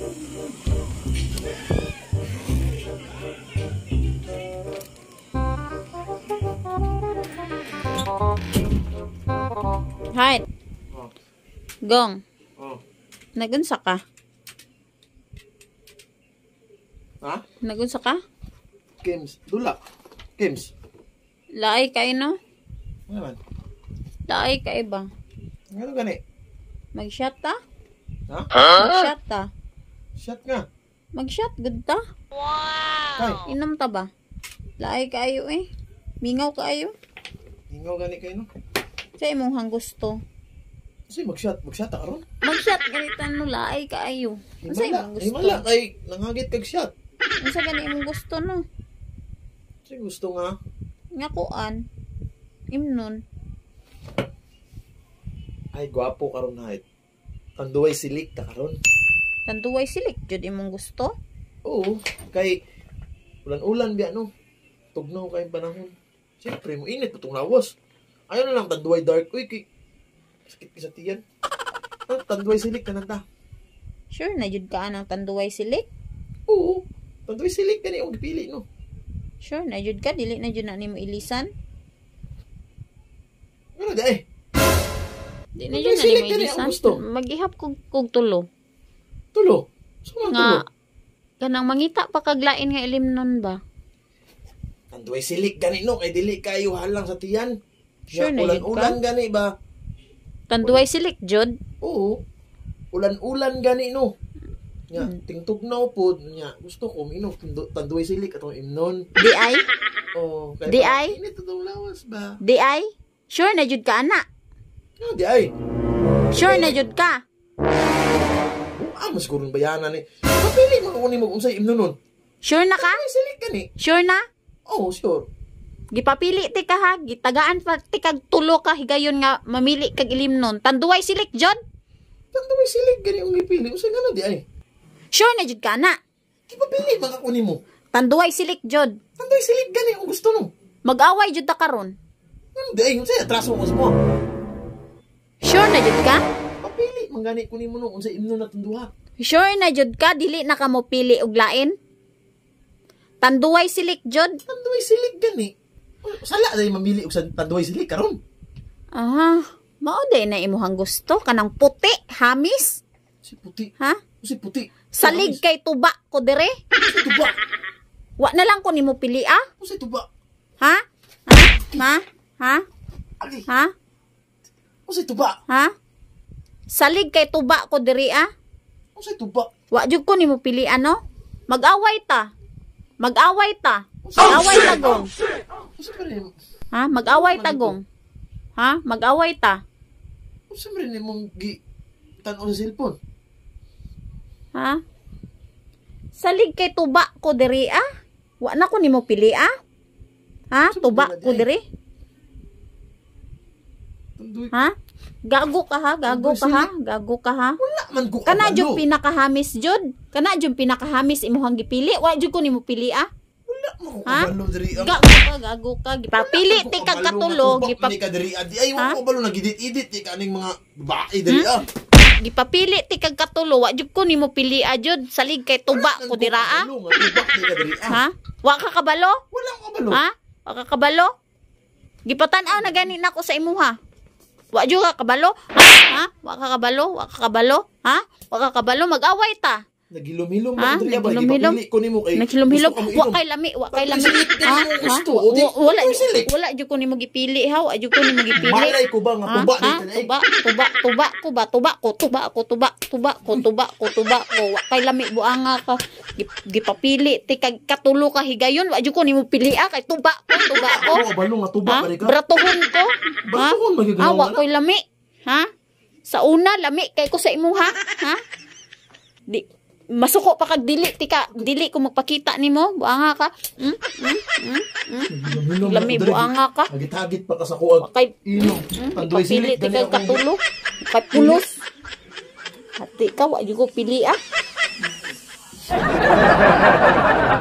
Hi. Oh. Gong. Oh. Nagunsa ka. Ha? Nagunsa ka? Kims. Dula. Kims. Laay kayo no? Ngayon. Laay kayo ba? Ngayon gani? Mag-shot ta? Ha? Mag-shot ta? Shot nga. Mag-shot, good ta? Wow! Ay. Inom ta ba? Laay kaayo eh. Mingaw kaayo. Mingaw gani kayo no? Sa imong hang gusto. Kasi mag-shot, mag-shot ako. Mag-shot, ganitan no, laay kaayo. Ano sa imong gusto. Himala, kay nangagit kag-shot. Ano sa gani imong gusto no? Sa gusto nga. Nga kuan. Imnon. Ay, gwapo karon na. Tanduay silik ta karon. Tanduway silik, jud imong gusto? Oo, kay ulan-ulan biya no. Tugnaw kay panahon. Siyempre, mo init putong lawas. Ayaw na lang tanduway dark uy kay sakit sa tiyan. Tanduway silik na nanta. Sure na jud ka anang tanduway silik? Oo, tanduway silik gani og pili no. Sure na jud ka dili na jud na nimo ilisan. Ano dai? Di na jud na nimo ilisan. Magihap kog kog tulo. Tulo. So, nga, tulo. Kanang mangita pa kaglain nga ilim nun ba? Nanduay silik gani no, kay dili kayo halang sa tiyan. Sure na Ulan-ulan gani ba? Tanduay silik, Jod? Oo. Ulan-ulan gani no. Nya, hmm. tingtog na po. Nya, gusto ko minum. Tanduay silik atong imnon. Di ay? Oo. Oh, di ay? Init atong lawas ba? Di ay? Sure na, Jod ka, anak. Oh, di ay. Sure na, Jod ka. Ah, mas kurong bayanan ni. Eh. Mapili mga kunin mo kung sa imno nun. Sure na ka? Ay, ka ni. Sure na? oh, sure. Gipapili ti ka ha, gitagaan pa ti kag tulo ka higayon nga mamili kag ilim nun. Tanduway silik jud. Tanduway silik gani ang ipili. usa nga di ay. Sure na jud ka na. Gipapili mga kunin mo. Tanduway silik jud. Tanduway silik gani ang gusto no. Mag-away jud ta karon. Hindi, ano unsa atraso mo sa Sure na jud ka? mangani ko nimo no unsa imno na tanduha. Sure na jud ka dili na ka pili og lain. Tanduway silik jud. Tanduway silik gani. Sala day mamili og tanduway silik karon. Aha. Mao day na imuhang gusto kanang puti, hamis. Si puti. Ha? Si puti. Salig kay tuba ko dire. Si tuba. Wa na lang ko nimo pili ah. Si tuba. Ha? Ha? Ma? Ha? Ha? Ha? si tuba. Ha? Salig kay tuba ko diri ah. Unsay tuba? Wa jud ko nimo pili ano? Mag-away ta. Mag-away ta. Oh, Mag-away tagong. gong. Ha? Mag-away tagong. gong. Ha? Mag-away ta. Unsa man ni mong gi tan-o cellphone? Ha? Salig kay tuba ko diri ah. Wa na ko nimo pili ah. Ha? Tuba ko diri. Ha? Gago ka ha, gago ka ha, gago ka ha. Wala man ko Kana jud pinakahamis jud. Kana jud pinakahamis imuhang gipili. Wa jud ko nimo pili ah. Wala mo ko diri Gago ka, gago ka. Gipapili ti kag katulo, gipap ka diri adi. Ah. Ay wa ko balo nagidit-idit ti kaning mga babae diri hmm? ah. Gipapili ti kag katulo, wa jud ko nimo pili ah jud. Salig kay tuba ko dira ah. ah. Ha? Wa ka kabalo? Wala ko kabalo. Ha? Wa ka kabalo? Gipatan-aw na gani nako sa imuha. Wa jud kabalo? Ha? Wa ka kabalo? Wa ka kabalo? Ha? Wa ka kabalo mag-away ta. Nagilumilom ha? Andrea ba? Nagilumilom? Ko nimo kay eh, Nagilumilom. Wa kay lami, wa kay lami. Ha? Gusto. Wala wala jud ko nimo gipili ha. Wa jud ko nimo gipili. Malay ko ba nga tuba ni eh? Tuba, tuba, tuba ko ba, tuba ko, tuba ko, tuba, tuba ko, tuba ko, tuba ko. Wa kay lami buanga ka gipapili ti kag katulo ka higayon. Wa jud ko nimo pili ah kay tuba ko, tuba ko. Oh, balo nga tuba ka Bratuhon ko. Bratuhon magiginawa. Wa kay lami. Ha? Sa una lami kay ko sa imo ha. Ha? Di masuko pa kag dili tika dili ko magpakita nimo buanga ka hmm? Hmm? Hmm? Hmm? lami buanga ka agit-agit pa ka sa kuwag kay ino hmm? pili tika katulo kapulos hati ka wa ko pili ah